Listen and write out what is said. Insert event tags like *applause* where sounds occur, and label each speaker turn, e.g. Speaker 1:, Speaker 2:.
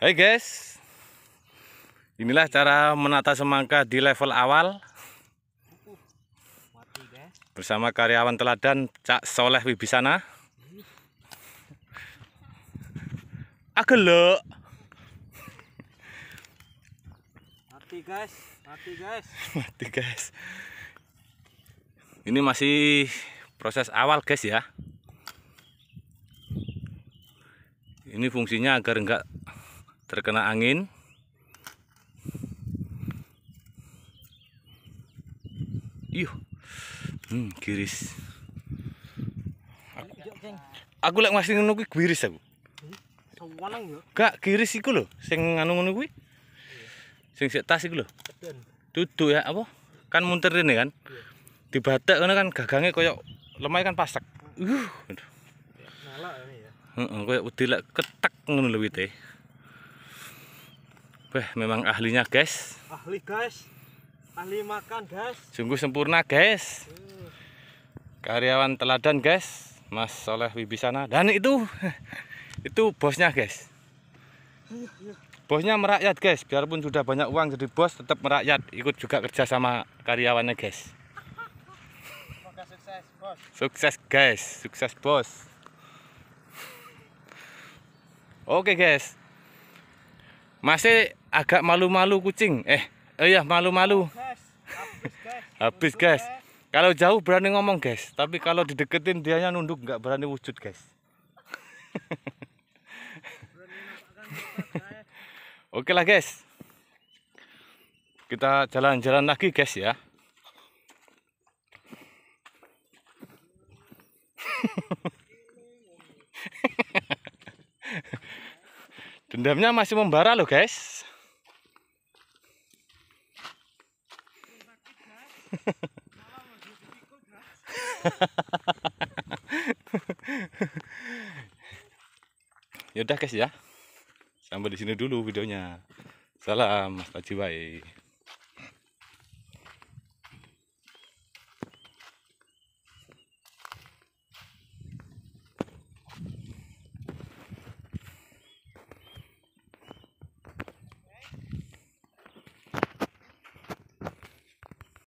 Speaker 1: Hai guys, inilah cara menata semangka di level awal bersama karyawan teladan Cak Soleh Wibisana. Agelok. Mati guys, mati guys. Mati guys. Ini masih proses awal guys ya. ini fungsinya agar enggak terkena angin Iyo, hmm, kiris. Aku, aku lek masih ngono kuwi kiris aku. Gak kiris iku lho, sing anu ngono kuwi. Sing sik tas iku lho. Duduk ya apa? Kan munter ini kan. Iya. Di batak kan gagangnya koyok, lemah kan pasak. Hmm. Uh. Ya, ini. Heeh, udah dilek ketek ngono Wah, memang ahlinya, guys. Ahli, guys. Ahli makan, guys. Sungguh sempurna, guys. Karyawan teladan, guys. Mas Soleh Wibisana dan itu *laughs* itu bosnya, guys. Bosnya merakyat, guys. Biarpun sudah banyak uang jadi bos tetap merakyat, ikut juga kerja sama karyawannya, guys. sukses, bos. Sukses, guys. Sukses, bos. Oke guys. Masih agak malu-malu kucing. Eh, oh iya malu-malu. Habis guys. Kalau jauh berani ngomong guys, tapi kalau dideketin dianya nunduk nggak berani wujud guys. *laughs* Oke lah guys. Kita jalan-jalan lagi guys ya. *laughs* Dendamnya masih membara loh guys. *laughs* Yaudah guys ya. Sampai di sini dulu videonya. Salam Mas Tajiwai.